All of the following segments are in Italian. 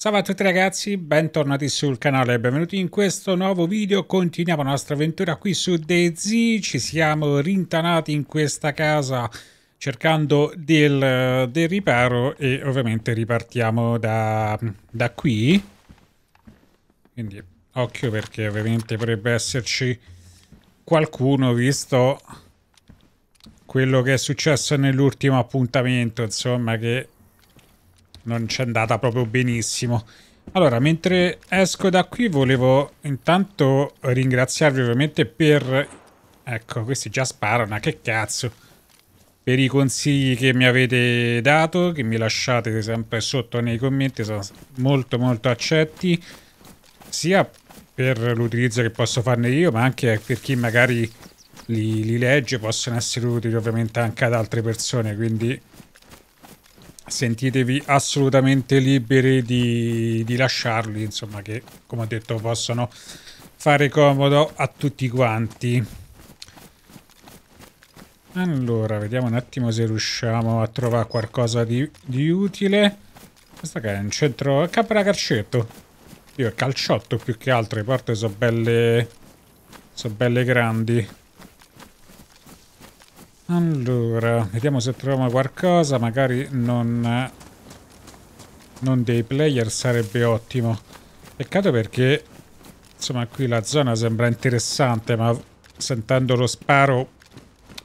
Salve a tutti ragazzi, bentornati sul canale e benvenuti in questo nuovo video. Continuiamo la nostra avventura qui su DayZ, ci siamo rintanati in questa casa cercando del, del riparo e ovviamente ripartiamo da, da, qui. Quindi occhio perché ovviamente potrebbe esserci qualcuno visto quello che è successo nell'ultimo appuntamento, insomma che non c'è andata proprio benissimo. Allora, mentre esco da qui volevo intanto ringraziarvi ovviamente per... Ecco, questi già sparano, che cazzo! Per i consigli che mi avete dato, che mi lasciate sempre sotto nei commenti, sono molto molto accetti, sia per l'utilizzo che posso farne io, ma anche per chi magari li, li legge, possono essere utili ovviamente anche ad altre persone, quindi sentitevi assolutamente liberi di, di lasciarli, insomma, che come ho detto possono fare comodo a tutti quanti. Allora, vediamo un attimo se riusciamo a trovare qualcosa di, di utile. Questa che è un centro... capra carcetto. Io calciotto più che altro, le porte sono belle... sono belle grandi. Allora, vediamo se troviamo qualcosa, magari non, non dei player sarebbe ottimo. Peccato perché, insomma, qui la zona sembra interessante, ma sentendo lo sparo,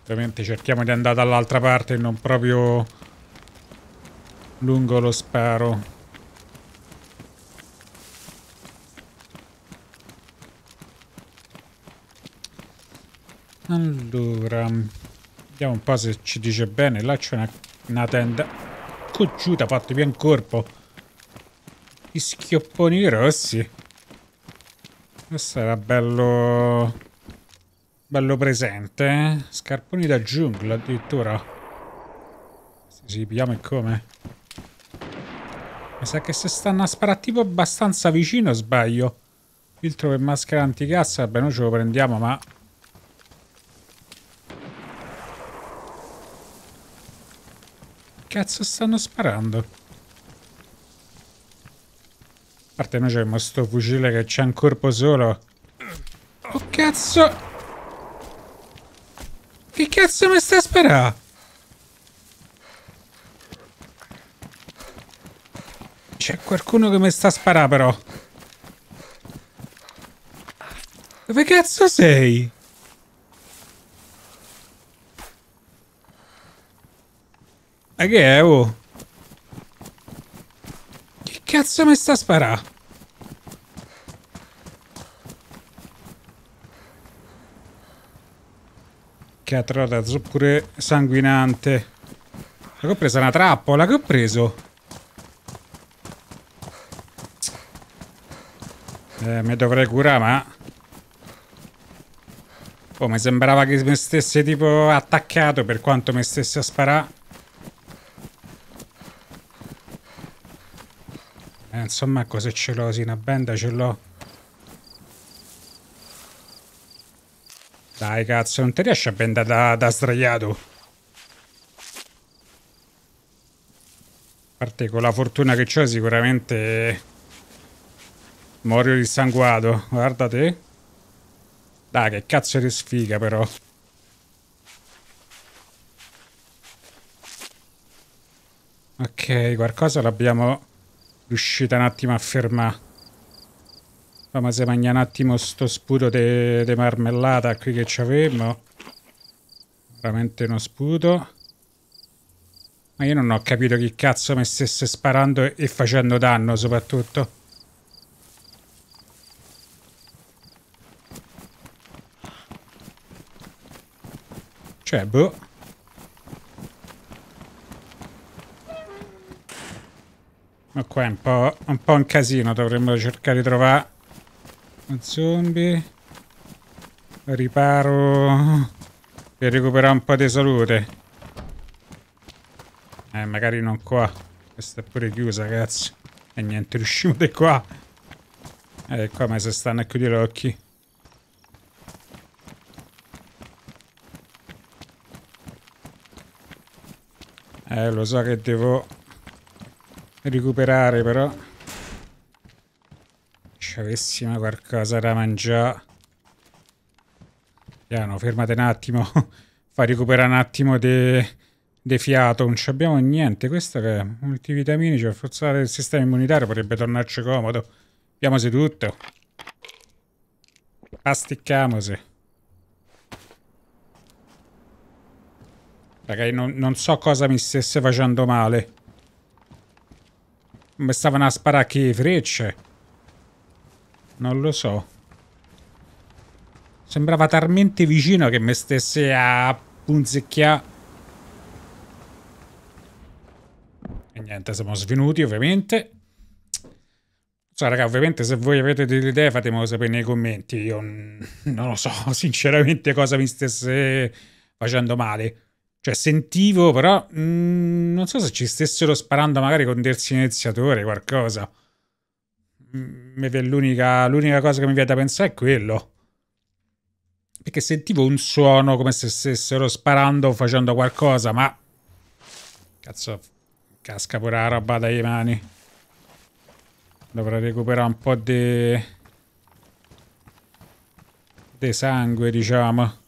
ovviamente cerchiamo di andare dall'altra parte e non proprio lungo lo sparo. Allora... Vediamo un po' se ci dice bene. Là c'è una, una tenda. Cocciuta, fatto via in corpo. I schiopponi rossi. Questo era bello... Bello presente, eh? Scarponi da giungla, addirittura. Si sì, pigliamo e come. Mi sa che se stanno a sparare tipo abbastanza vicino, sbaglio. Filtro per maschera anticassa, vabbè, noi ce lo prendiamo, ma cazzo stanno sparando? A parte noi c'è questo fucile che c'è un corpo solo. Oh cazzo! Che cazzo mi sta sparando? C'è qualcuno che mi sta sparando però. Dove cazzo sei? Ma eh, che è, oh? Che cazzo mi sta a sparare? Che attraverso pure sanguinante. La che ho preso una trappola, che ho preso? Eh, mi dovrei curare, ma... Oh, mi sembrava che mi stesse tipo attaccato per quanto mi stesse a sparare. insomma cosa ce l'ho, sì, una benda ce l'ho. Dai cazzo, non ti riesci a benda da, da sdraiato. A parte con la fortuna che ho sicuramente morio dissanguato, guarda te. Dai che cazzo di sfiga però. Ok, qualcosa l'abbiamo riuscita un attimo a fermare. Fammi se mangia un attimo sto sputo di marmellata qui che c'avevamo. Veramente uno sputo. Ma io non ho capito chi cazzo mi stesse sparando e facendo danno soprattutto. Cioè, boh. Ma qua è un po', un po' un casino, dovremmo cercare di trovare un zombie. Riparo per recuperare un po' di salute. Eh, magari non qua. Questa è pure chiusa, cazzo. E niente, riusciamo di qua. Eh, qua ma se stanno a chiudere gli occhi. Eh, lo so che devo recuperare però. Ci avessimo qualcosa da mangiare. Piano, fermate un attimo. Fa recuperare un attimo di de fiato. Non abbiamo niente. Questo che è multivitaminici cioè per forzare il sistema immunitario potrebbe tornarci comodo. Abbiamosi tutto. Pasticcamosi. Raga, non, non so cosa mi stesse facendo male. Mi stavano a sparare che frecce. Non lo so. Sembrava talmente vicino che mi stesse a punzecchiare. E niente, siamo svenuti ovviamente. So, raga, ovviamente se voi avete delle idee fatemelo sapere nei commenti. Io non lo so sinceramente cosa mi stesse facendo male. Cioè, sentivo, però mh, mm, non so se ci stessero sparando magari con del silenziatore qualcosa. Mm, l'unica, l'unica cosa che mi viene da pensare è quello. Perché sentivo un suono come se stessero sparando o facendo qualcosa, ma... Cazzo, casca pure la roba dalle mani. Dovrò recuperare un po' di... di sangue, diciamo.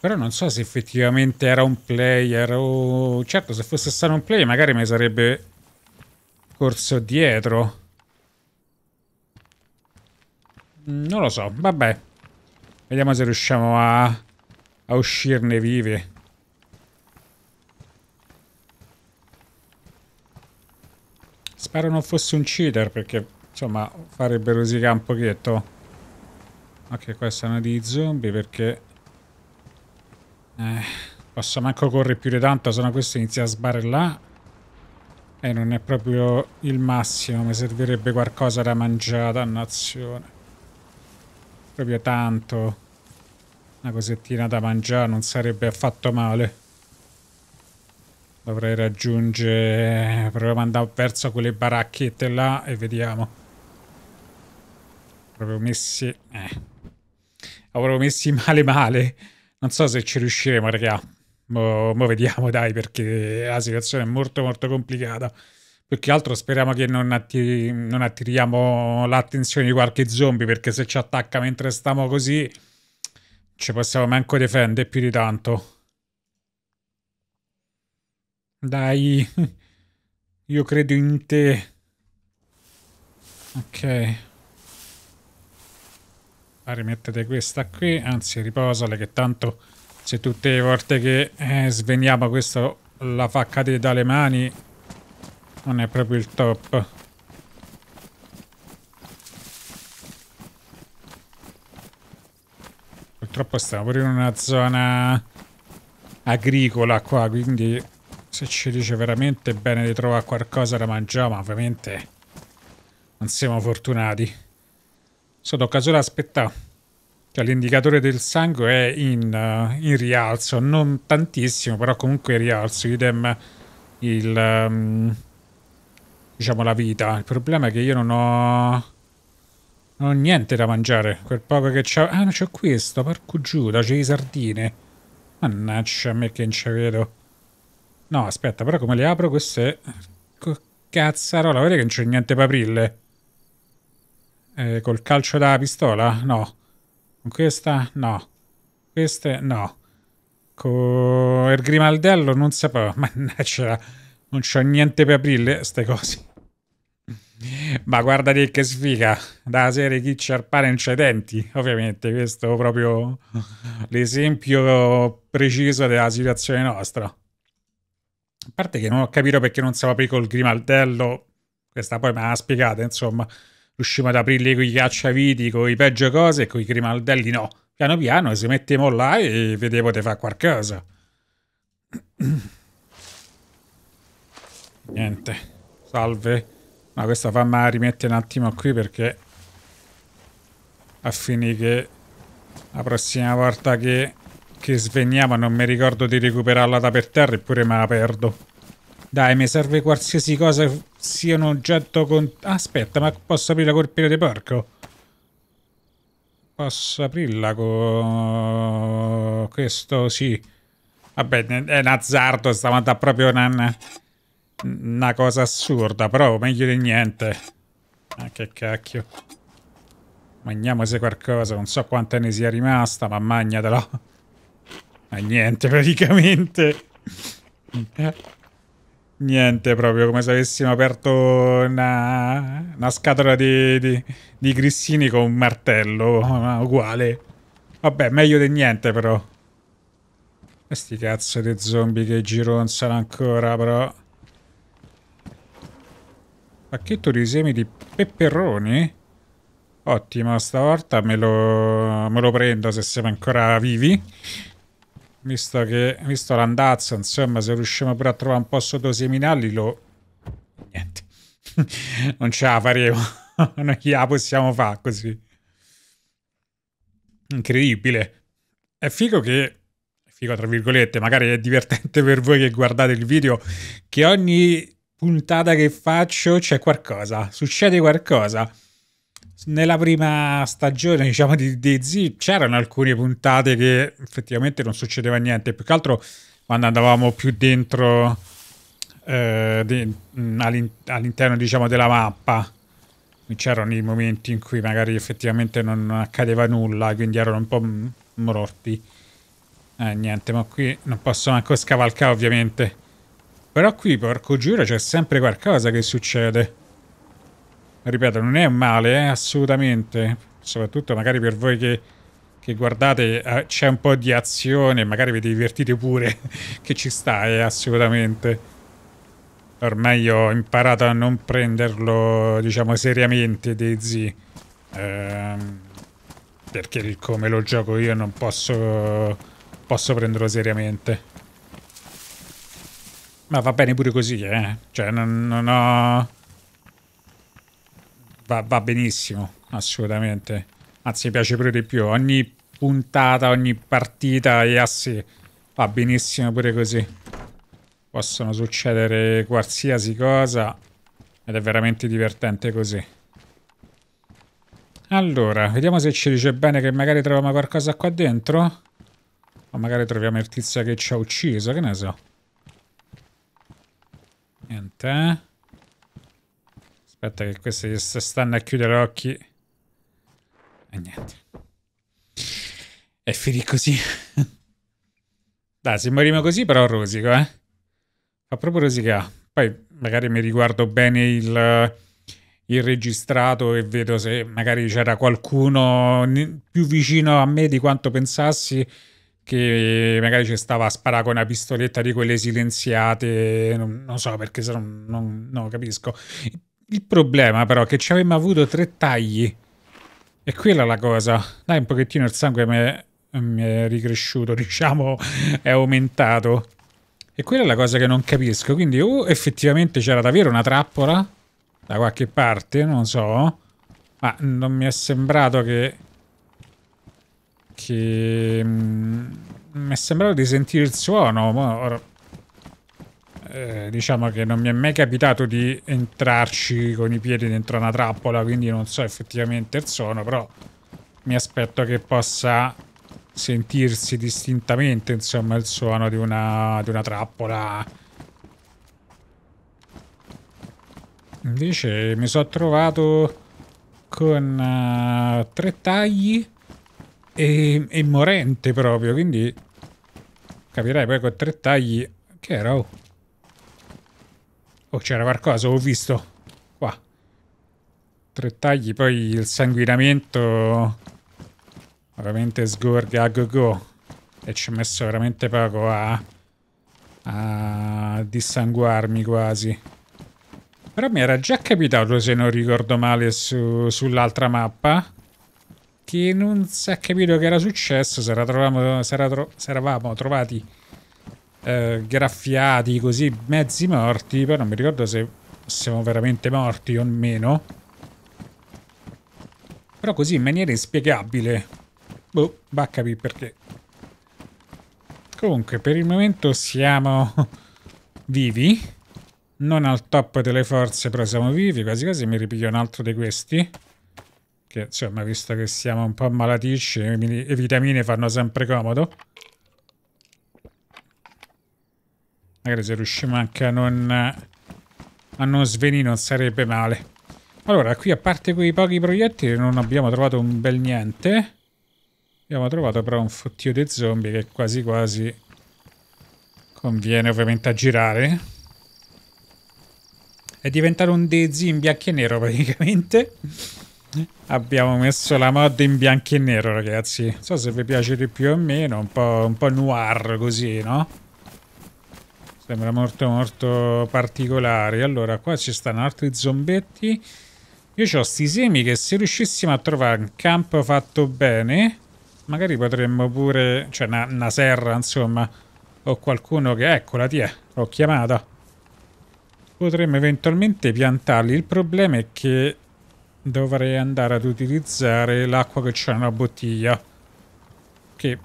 Però non so se effettivamente era un player o... Certo, se fosse stato un player magari mi sarebbe corso dietro. Non lo so, vabbè. Vediamo se riusciamo a, a uscirne vivi. Spero non fosse un cheater perché, insomma, farebbe rosicare un pochetto. Ok, questa è una di zombie perché eh, posso manco correre più di tanto, se no questo inizia a sbarellare. E eh, non è proprio il massimo, mi servirebbe qualcosa da mangiare, dannazione. Proprio tanto. Una cosettina da mangiare non sarebbe affatto male. Dovrei raggiungere... Proviamo ad andare verso quelle baracchette là e vediamo. Proprio messi... Eh. Avrò messi male male. Non so se ci riusciremo, raga. Mo, mo vediamo, dai, perché la situazione è molto, molto complicata. Più che altro speriamo che non, atti- non attiriamo l'attenzione di qualche zombie, perché se ci attacca mentre stiamo così, ci possiamo manco difendere più di tanto. Dai, io credo in te. Ok rimettete questa qui, anzi riposale che tanto se tutte le volte che eh, sveniamo questo la fa cadere dalle mani non è proprio il top. Purtroppo stiamo pure in una zona agricola qua, quindi se ci dice veramente bene di trovare qualcosa da mangiare, ma ovviamente non siamo fortunati sotto occasione aspetta Cioè l'indicatore del sangue è in, uh, in, rialzo, non tantissimo, però comunque rialzo. Idem il... Um, diciamo la vita. Il problema è che io non ho... Non ho niente da mangiare. Quel poco che c'ho... Ah, no, c'ho questo, porco giuda, c'è le sardine. Mannaggia a me che non ci vedo. No, aspetta, però come le apro queste... Cazzarola, vedi che non c'è niente papille. Eh, col calcio della pistola? No. Con questa? No. Queste? No. Con il grimaldello? Non sapevo. Mannaggia, non c'ho niente per aprirle ste cose. Ma guarda lì che sfiga, da serie chi c'è ciarpare non c'è denti, ovviamente questo è proprio l'esempio preciso della situazione nostra. A parte che non ho capito perché non si apri col grimaldello, questa poi me l'ha spiegata, insomma, riusciamo ad aprirli con i cacciaviti, con i peggio cose e con i grimaldelli no. Piano piano si mettiamo là e vedevo di fare qualcosa. Niente. Salve. Ma no, questa fammi rimettere un attimo qui perché... che... la prossima volta che, che svegliamo non mi ricordo di recuperarla da per terra eppure me la perdo. Dai, mi serve qualsiasi cosa sia un oggetto con... Aspetta, ma posso aprirla col piede di porco? Posso aprirla con... Questo sì. Vabbè, è un azzardo, stavolta proprio una, una cosa assurda, però meglio di niente. Ah, che cacchio. Magniamo se qualcosa, non so quanta ne sia rimasta, ma magnatela. Ma niente, praticamente niente proprio, come se avessimo aperto una, una scatola di, di, di, grissini con un martello uguale. Vabbè, meglio di niente però. Questi cazzo di zombie che gironzano ancora però. Pacchetto di semi di peperoni? Ottimo, stavolta me lo, me lo prendo se siamo ancora vivi visto che visto l'andazzo insomma se riusciamo pure a trovare un posto dove seminarli lo niente non ce la faremo non gliela possiamo fare così incredibile è figo che figo tra virgolette magari è divertente per voi che guardate il video che ogni puntata che faccio c'è qualcosa succede qualcosa nella prima stagione diciamo di DayZ c'erano alcune puntate che effettivamente non succedeva niente più che altro quando andavamo più dentro eh, de, all'interno diciamo della mappa c'erano i momenti in cui magari effettivamente non accadeva nulla quindi erano un po' morti eh niente ma qui non posso manco scavalcare ovviamente però qui porco giuro c'è sempre qualcosa che succede ripeto, non è male, eh, assolutamente. Soprattutto magari per voi che, che guardate eh, c'è un po' di azione, magari vi divertite pure, che ci sta, eh, assolutamente. Ormai ho imparato a non prenderlo, diciamo, seriamente, Daisy. Ehm, perché come lo gioco io non posso, posso prenderlo seriamente. Ma va bene pure così, eh. Cioè, non, non ho va, va benissimo, assolutamente. Anzi, piace pure di più. Ogni puntata, ogni partita, Yassi, va benissimo pure così. Possono succedere qualsiasi cosa ed è veramente divertente così. Allora, vediamo se ci dice bene che magari troviamo qualcosa qua dentro. O magari troviamo il tizio che ci ha ucciso, che ne so. Niente. Eh. Aspetta che questi se stanno a chiudere occhi. E niente. E finì così. Dai, se moriamo così però rosico, eh. Fa proprio rosicare. Poi magari mi riguardo bene il, il registrato e vedo se magari c'era qualcuno più vicino a me di quanto pensassi che magari ci stava a sparare con una pistoletta di quelle silenziate, non, non so perché se no non, non capisco. Il problema però è che ci avremmo avuto tre tagli. E quella è la cosa. Dai, un pochettino il sangue mi è, ricresciuto, diciamo, è aumentato. E quella è la cosa che non capisco. Quindi o effettivamente c'era davvero una trappola da qualche parte, non so. Ma non mi è sembrato che... Che... Mm, mi è sembrato di sentire il suono. Ma ora eh, diciamo che non mi è mai capitato di entrarci con i piedi dentro una trappola, quindi non so effettivamente il suono, però mi aspetto che possa sentirsi distintamente insomma il suono di una, di una trappola. Invece mi sono trovato con uh, tre tagli e, e morente proprio, quindi capirai poi con tre tagli che era? Oh. Oh, c'era qualcosa, ho visto. Qua. Tre tagli, poi il sanguinamento... Veramente sgorga go go. E ci ho messo veramente poco a... A dissanguarmi quasi. Però mi era già capitato, se non ricordo male, su, sull'altra mappa. Che non si è capito che era successo. Se, trovamo, se, tro se eravamo trovati eh, graffiati, così mezzi morti. Però non mi ricordo se siamo veramente morti o meno. Però così in maniera inspiegabile. Boh, va a capire perché. Comunque, per il momento siamo vivi. Non al top delle forze, però siamo vivi. Quasi quasi mi ripiglio un altro di questi. Che, insomma, visto che siamo un po' malaticci, le vitamine fanno sempre comodo. Magari se riusciamo anche a non, a non svenire non sarebbe male. Allora, qui a parte quei pochi proiettili non abbiamo trovato un bel niente. Abbiamo trovato però un fottio di zombie che quasi quasi conviene ovviamente aggirare. È diventato un DayZ in bianco e nero praticamente. Abbiamo messo la mod in bianco e nero, ragazzi. Non so se vi piace di più o meno, un po', un po noir così, no? Sembra molto molto particolare. Allora, qua ci stanno altri zombetti. Io ho sti semi che se riuscissimo a trovare un campo fatto bene, magari potremmo pure... Cioè, una, una serra, insomma. O qualcuno che... Eccola, ti è. L'ho chiamata. Potremmo eventualmente piantarli. Il problema è che dovrei andare ad utilizzare l'acqua che c'è nella bottiglia. Che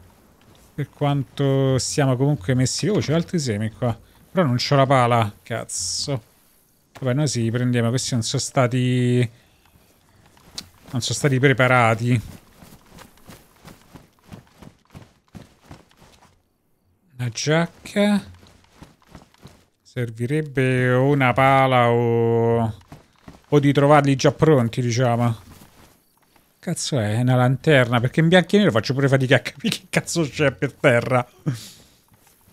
per quanto siamo comunque messi... Oh, c'è altri semi qua. Però non c'ho la pala, cazzo. Vabbè, noi sì, prendiamo. Questi non sono stati... Non sono stati preparati. Una giacca. Servirebbe o una pala o... O di trovarli già pronti, diciamo. Cazzo è? Una lanterna? Perché in bianco e nero faccio pure fatica a capire che cazzo c'è per terra.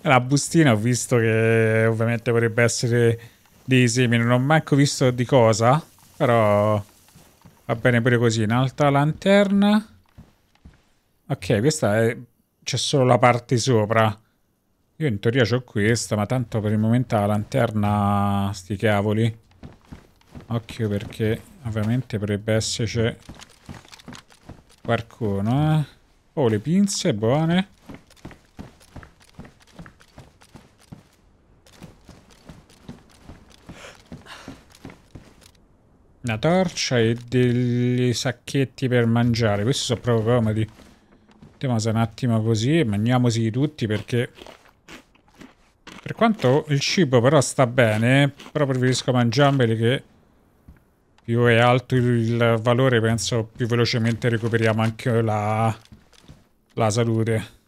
La bustina ho visto che ovviamente potrebbe essere dei semi, non ho manco visto di cosa, però va bene pure così. Un'altra lanterna. Ok, questa è... c'è solo la parte sopra. Io in teoria ho questa, ma tanto per il momento la lanterna... sti cavoli. Occhio perché ovviamente potrebbe esserci qualcuno, eh. Oh, le pinze, buone. Una torcia e degli sacchetti per mangiare. Questi sono proprio comodi. Mettiamo un attimo così e mangiamosi tutti perché... Per quanto il cibo però sta bene, però preferisco mangiarmeli che più è alto il valore penso più velocemente recuperiamo anche la, la salute.